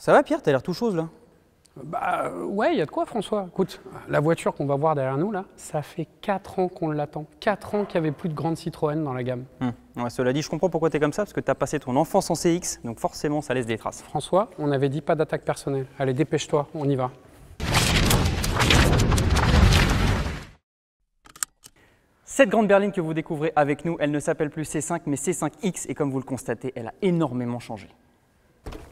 Ça va Pierre, t'as l'air tout chose là Bah euh, ouais, il y a de quoi François. Écoute, la voiture qu'on va voir derrière nous là, ça fait 4 ans qu'on l'attend. 4 ans qu'il n'y avait plus de grande Citroën dans la gamme. Hum. Ouais, cela dit, je comprends pourquoi t'es comme ça, parce que t'as passé ton enfance en CX, donc forcément ça laisse des traces. François, on avait dit pas d'attaque personnelle. Allez, dépêche-toi, on y va. Cette grande berline que vous découvrez avec nous, elle ne s'appelle plus C5 mais C5X et comme vous le constatez, elle a énormément changé.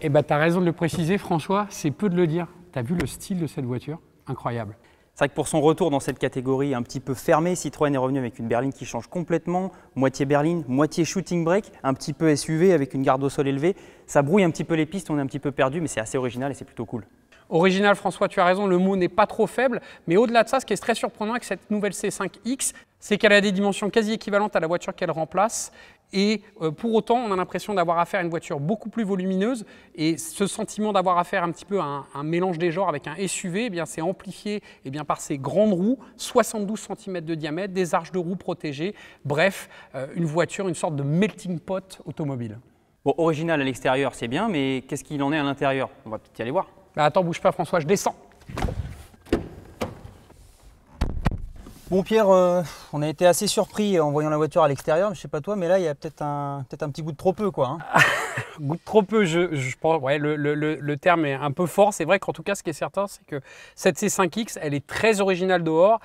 Eh bien, tu as raison de le préciser, François, c'est peu de le dire. Tu as vu le style de cette voiture Incroyable. C'est vrai que pour son retour dans cette catégorie un petit peu fermée, Citroën est revenu avec une berline qui change complètement, moitié berline, moitié shooting break, un petit peu SUV avec une garde au sol élevée. Ça brouille un petit peu les pistes, on est un petit peu perdu, mais c'est assez original et c'est plutôt cool. Original, François, tu as raison, le mot n'est pas trop faible, mais au-delà de ça, ce qui est très surprenant avec cette nouvelle C5X, c'est qu'elle a des dimensions quasi équivalentes à la voiture qu'elle remplace. Et euh, pour autant, on a l'impression d'avoir affaire à une voiture beaucoup plus volumineuse. Et ce sentiment d'avoir affaire un petit peu à un, mélange des genres avec un SUV, eh bien, c'est amplifié eh bien, par ses grandes roues, 72 cm de diamètre, des arches de roues protégées. Bref, euh, une voiture, une sorte de melting pot automobile. original à l'extérieur, c'est bien, mais qu'est-ce qu'il en est à l'intérieur On va peut-être y aller voir. Bah, attends, bouge pas, François, je descends. Bon Pierre, euh, on a été assez surpris en voyant la voiture à l'extérieur, je sais pas toi, mais là il y a peut-être un, peut un petit goût de trop peu quoi. Hein. goût de trop peu, je, je pense, ouais, le, terme est un peu fort, c'est vrai qu'en tout cas ce qui est certain c'est que cette C5X elle est très originale dehors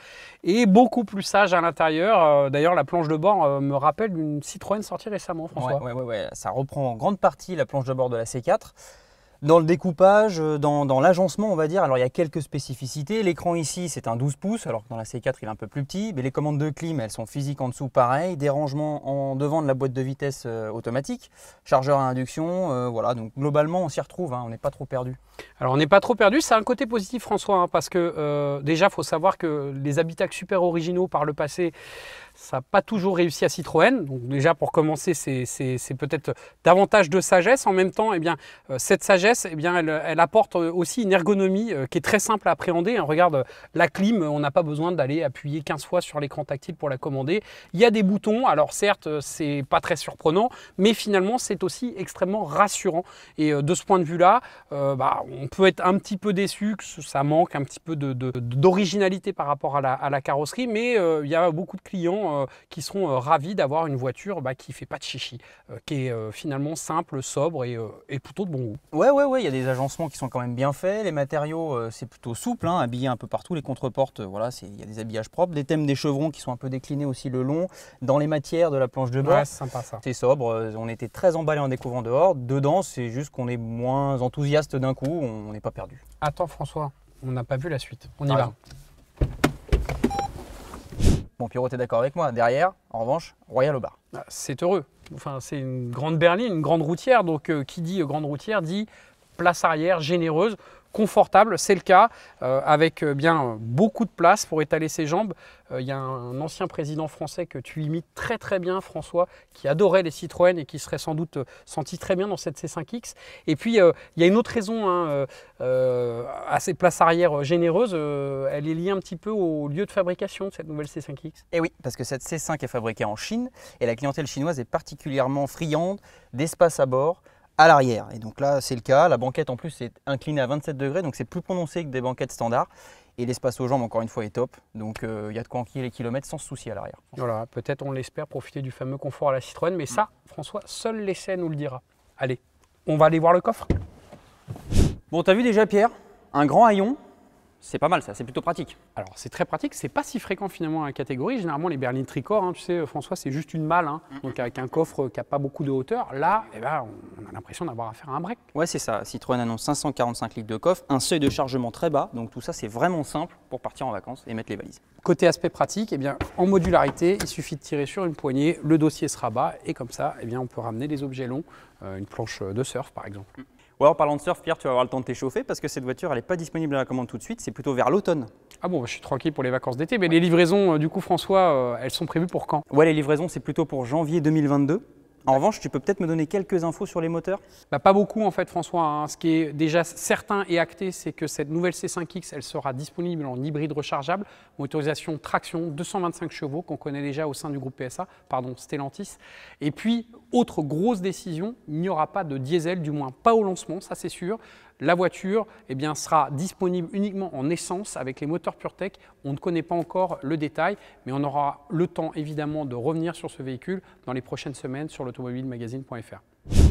et beaucoup plus sage à l'intérieur. Euh, d'ailleurs la planche de bord euh, me rappelle une Citroën sortie récemment François. ouais, ouais, ouais, ça reprend en grande partie la planche de bord de la C4. Dans le découpage, euh, dans, l'agencement, on va dire, alors il y a quelques spécificités. L'écran ici, c'est un 12 pouces, alors que dans la C4, il est un peu plus petit. Mais les commandes de clim, elles sont physiques en dessous, pareil. Des rangements en devant de la boîte de vitesse euh, automatique. Chargeur à induction, euh, voilà. Donc globalement, on s'y retrouve, hein. on n'est pas trop perdu. Alors on n'est pas trop perdu, c'est un côté positif, François, hein, parce que déjà, il faut savoir que les habitacles super originaux par le passé, ça n'a pas toujours réussi à Citroën. Donc déjà pour commencer, c'est peut-être davantage de sagesse. En même temps, eh bien, euh, cette sagesse, eh bien, elle, apporte euh, aussi une ergonomie euh, qui est très simple à appréhender. Hein, regarde la clim, on n'a pas besoin d'aller appuyer 15 fois sur l'écran tactile pour la commander. Il y a des boutons. Alors certes, c'est pas très surprenant, mais finalement, c'est aussi extrêmement rassurant. Et de ce point de vue-là, bah, on peut être un petit peu déçu que ça manque un petit peu d'originalité par rapport à la, carrosserie, mais il y a beaucoup de clients euh, qui seront euh, ravis d'avoir une voiture bah, qui ne fait pas de chichi, euh, qui est finalement simple, sobre et, plutôt de bon goût. Ouais, ouais, ouais, il y a des agencements qui sont quand même bien faits, les matériaux, c'est plutôt souple, hein, habillé un peu partout, les contreportes, voilà, il y a des habillages propres, des thèmes des chevrons qui sont un peu déclinés aussi le long, dans les matières de la planche de bain. Ouais, c'est sympa ça. C'est sobre, on était très emballé en découvrant dehors, dedans, c'est juste qu'on est moins enthousiaste d'un coup, on n'est pas perdu. Attends François, on n'a pas vu la suite, on y va. Bon, Pierrot, d'accord avec moi. Derrière, en revanche, Royal au bar. Ah, c'est heureux. Enfin, c'est une grande berline, une grande routière. Donc, euh, qui dit euh, grande routière dit place arrière généreuse confortable, c'est le cas, euh, avec euh, bien euh, beaucoup de place pour étaler ses jambes. Il y a un, ancien président français que tu imites très très bien, François, qui adorait les Citroën et qui serait sans doute senti très bien dans cette C5X. Et puis il y a une autre raison à ces places arrière généreuse. elle est liée un petit peu au lieu de fabrication de cette nouvelle C5X. Et eh oui, parce que cette C5 est fabriquée en Chine et la clientèle chinoise est particulièrement friande d'espace à bord à l'arrière. Et donc là, c'est le cas. La banquette, en plus, est inclinée à 27 degrés, donc c'est plus prononcé que des banquettes standards. Et l'espace aux jambes, encore une fois, est top. Donc euh, il y a de quoi enquiller les kilomètres sans souci à l'arrière. Voilà, peut-être, on l'espère, profiter du fameux confort à la Citroën. Mais ça, François, seul l'essai nous le dira. Allez, on va aller voir le coffre. Bon, t'as vu déjà, Pierre Un grand haillon c'est pas mal ça, c'est plutôt pratique. Alors c'est très pratique, c'est pas si fréquent finalement à la catégorie. Généralement les berlines tricorps, hein, tu sais euh, François, c'est juste une malle, hein. donc avec un coffre qui n'a pas beaucoup de hauteur. Là, eh ben, on a l'impression d'avoir à faire un break. Ouais c'est ça, Citroën annonce 545 litres de coffre, un seuil de chargement très bas, donc tout ça c'est vraiment simple pour partir en vacances et mettre les valises. Côté aspect pratique, eh bien, en modularité, il suffit de tirer sur une poignée, le dossier sera bas. et comme ça eh bien, on peut ramener des objets longs, euh, une planche de surf par exemple. Mm. En parlant de surf, Pierre, tu vas avoir le temps de t'échauffer parce que cette voiture, elle n'est pas disponible à la commande tout de suite, c'est plutôt vers l'automne. Ah bon, bah, je suis tranquille pour les vacances d'été. Mais les livraisons, euh, du coup, François, euh, elles sont prévues pour quand Ouais, les livraisons, c'est plutôt pour janvier 2022. En revanche, tu peux peut-être me donner quelques infos sur les moteurs bah, Pas beaucoup en fait François. Hein. Ce qui est déjà certain et acté, c'est que cette nouvelle C5X, elle sera disponible en hybride rechargeable, motorisation traction 225 chevaux qu'on connaît déjà au sein du groupe PSA, pardon Stellantis. Et puis, autre grosse décision, il n'y aura pas de diesel, du moins pas au lancement, ça c'est sûr. La voiture eh bien, sera disponible uniquement en essence avec les moteurs PureTech. On ne connaît pas encore le détail, mais on aura le temps évidemment de revenir sur ce véhicule dans les prochaines semaines sur le automobilemagazine.fr.